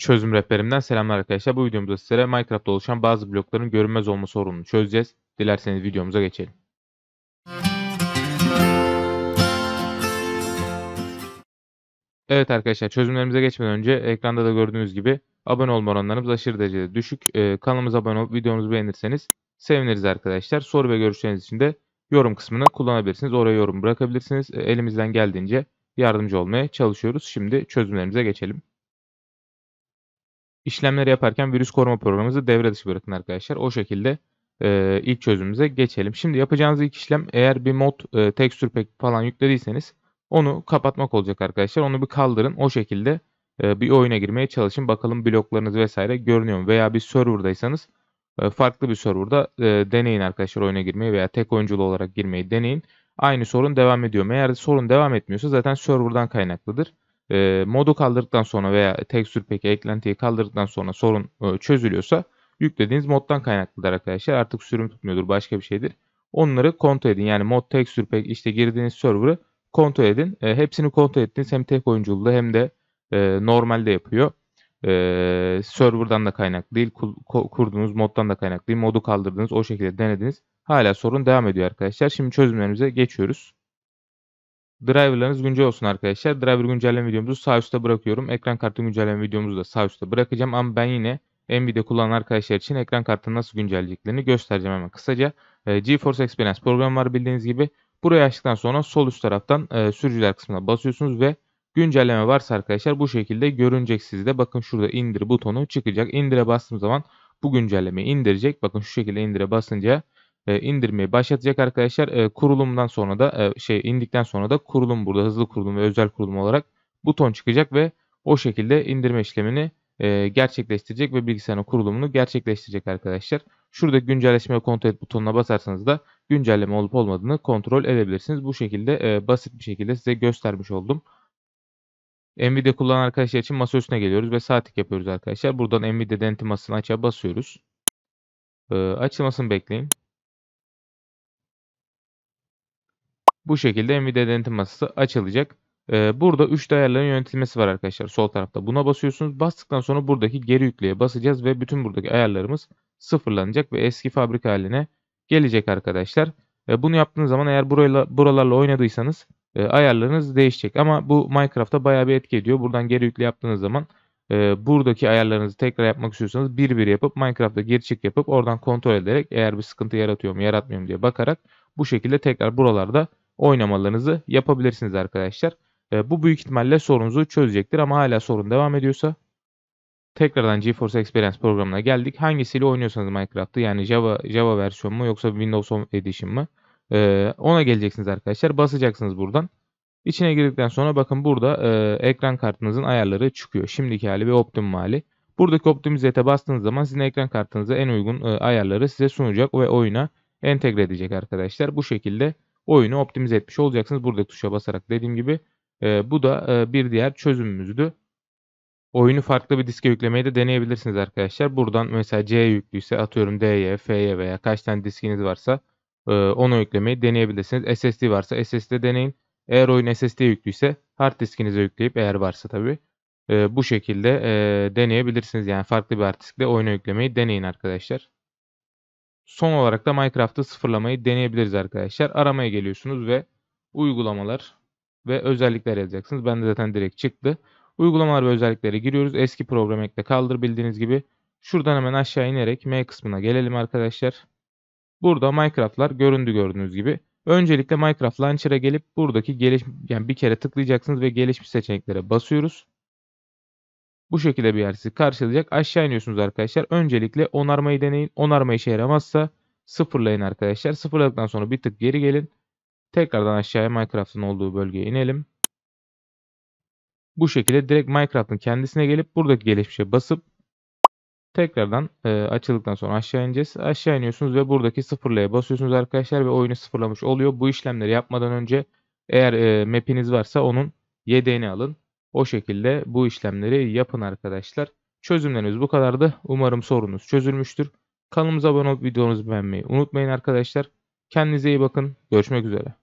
çözüm rehberimden selamlar arkadaşlar. Bu videomuzda sizlere Minecraft'ta oluşan bazı blokların görünmez olma sorununu çözeceğiz. Dilerseniz videomuza geçelim. Evet arkadaşlar çözümlerimize geçmeden önce ekranda da gördüğünüz gibi abone olma oranlarımız aşırı derecede düşük. Ee, kanalımıza abone olup videomuzu beğenirseniz seviniriz arkadaşlar. Soru ve görüşleriniz için de yorum kısmını kullanabilirsiniz. Oraya yorum bırakabilirsiniz. Ee, elimizden geldiğince yardımcı olmaya çalışıyoruz. Şimdi çözümlerimize geçelim işlemleri yaparken virüs koruma programımızı devre dışı bırakın arkadaşlar. O şekilde e, ilk çözümümüze geçelim. Şimdi yapacağınız ilk işlem eğer bir mod e, texture pack falan yüklediyseniz onu kapatmak olacak arkadaşlar. Onu bir kaldırın. O şekilde e, bir oyuna girmeye çalışın. Bakalım bloklarınız vesaire görünüyor mu? Veya bir serverdaysanız e, farklı bir serverda e, deneyin arkadaşlar oyuna girmeyi veya tek oyunculu olarak girmeyi deneyin. Aynı sorun devam ediyor mu? Eğer sorun devam etmiyorsa zaten serverdan kaynaklıdır e, modu kaldırdıktan sonra veya Texture Pack eklentiyi kaldırdıktan sonra sorun e, çözülüyorsa yüklediğiniz moddan kaynaklıdır arkadaşlar. Artık sürüm tutmuyordur başka bir şeydir. Onları kontrol edin. Yani mod Texture Pack işte girdiğiniz server'ı kontrol edin. E, hepsini kontrol ettiniz. Hem tek oyunculuğu hem de e, normalde yapıyor. E, server'dan da kaynaklı değil. Kurduğunuz moddan da kaynaklı değil. Modu kaldırdınız. O şekilde denediniz. Hala sorun devam ediyor arkadaşlar. Şimdi çözümlerimize geçiyoruz. Driverlarınız güncel olsun arkadaşlar. Driver güncelleme videomuzu sağ üstte bırakıyorum. Ekran kartı güncelleme videomuzu da sağ üstte bırakacağım. Ama ben yine Nvidia kullanan arkadaşlar için ekran kartını nasıl güncelleyeceklerini göstereceğim hemen kısaca. E, GeForce Experience programı var bildiğiniz gibi. Buraya açtıktan sonra sol üst taraftan e, sürücüler kısmına basıyorsunuz ve güncelleme varsa arkadaşlar bu şekilde görünecek sizde. Bakın şurada indir butonu çıkacak. İndire bastığım zaman bu güncellemeyi indirecek. Bakın şu şekilde indire basınca e, indirmeyi başlatacak arkadaşlar. E, kurulumdan sonra da e, şey indikten sonra da kurulum burada hızlı kurulum ve özel kurulum olarak buton çıkacak ve o şekilde indirme işlemini e, gerçekleştirecek ve bilgisayarın kurulumunu gerçekleştirecek arkadaşlar. Şurada güncelleşme kontrol et butonuna basarsanız da güncelleme olup olmadığını kontrol edebilirsiniz. Bu şekilde basit bir şekilde size göstermiş oldum. Nvidia kullanan arkadaşlar için masa üstüne geliyoruz ve sağ yapıyoruz arkadaşlar. Buradan Nvidia denetim masasını açığa basıyoruz. E, açılmasını bekleyin. Bu şekilde Nvidia denetim masası açılacak. Ee, burada 3 ayarların yönetilmesi var arkadaşlar sol tarafta. Buna basıyorsunuz. Bastıktan sonra buradaki geri yükleye basacağız ve bütün buradaki ayarlarımız sıfırlanacak ve eski fabrika haline gelecek arkadaşlar. Ee, bunu yaptığınız zaman eğer burayla, buralarla oynadıysanız e, ayarlarınız değişecek. Ama bu Minecraft'ta bayağı bir etki ediyor. Buradan geri yükle yaptığınız zaman e, buradaki ayarlarınızı tekrar yapmak istiyorsanız bir bir yapıp Minecraft'ta geri çık yapıp oradan kontrol ederek eğer bir sıkıntı yaratıyor mu yaratmıyor mu diye bakarak bu şekilde tekrar buralarda oynamalarınızı yapabilirsiniz arkadaşlar. Ee, bu büyük ihtimalle sorunuzu çözecektir ama hala sorun devam ediyorsa tekrardan GeForce Experience programına geldik. Hangisiyle oynuyorsanız Minecraft'ı yani Java Java versiyon mu yoksa Windows Edition mı? Ee, ona geleceksiniz arkadaşlar. Basacaksınız buradan. İçine girdikten sonra bakın burada e, ekran kartınızın ayarları çıkıyor. Şimdiki hali ve optimum hali. Buradaki optimizate'e bastığınız zaman sizin ekran kartınıza en uygun e, ayarları size sunacak ve oyuna entegre edecek arkadaşlar. Bu şekilde oyunu optimize etmiş olacaksınız. Burada tuşa basarak dediğim gibi e, bu da e, bir diğer çözümümüzdü. Oyunu farklı bir diske yüklemeyi de deneyebilirsiniz arkadaşlar. Buradan mesela C'ye yüklüyse atıyorum D'ye, F'ye veya kaç tane diskiniz varsa e, onu yüklemeyi deneyebilirsiniz. SSD varsa SSD deneyin. Eğer oyun SSD yüklüyse hard diskinize yükleyip eğer varsa tabi e, bu şekilde e, deneyebilirsiniz. Yani farklı bir hard diskle oyunu yüklemeyi deneyin arkadaşlar. Son olarak da Minecraft'ı sıfırlamayı deneyebiliriz arkadaşlar. Aramaya geliyorsunuz ve uygulamalar ve özellikler yazacaksınız. Ben de zaten direkt çıktı. Uygulamalar ve özelliklere giriyoruz. Eski program ekle kaldır bildiğiniz gibi. Şuradan hemen aşağı inerek M kısmına gelelim arkadaşlar. Burada Minecraft'lar göründü gördüğünüz gibi. Öncelikle Minecraft Launcher'a gelip buradaki geliş yani bir kere tıklayacaksınız ve gelişmiş seçeneklere basıyoruz. Bu şekilde bir yer sizi karşılayacak. Aşağı iniyorsunuz arkadaşlar. Öncelikle onarmayı deneyin. Onarma işe yaramazsa sıfırlayın arkadaşlar. Sıfırladıktan sonra bir tık geri gelin. Tekrardan aşağıya Minecraft'ın olduğu bölgeye inelim. Bu şekilde direkt Minecraft'ın kendisine gelip buradaki gelişmişe basıp tekrardan e, açıldıktan sonra aşağı ineceğiz. Aşağı iniyorsunuz ve buradaki sıfırlaya basıyorsunuz arkadaşlar ve oyunu sıfırlamış oluyor. Bu işlemleri yapmadan önce eğer e, map'iniz varsa onun yedeğini alın. O şekilde bu işlemleri yapın arkadaşlar. Çözümlerimiz bu kadardı. Umarım sorunuz çözülmüştür. Kanalımıza abone olup videonuzu beğenmeyi unutmayın arkadaşlar. Kendinize iyi bakın. Görüşmek üzere.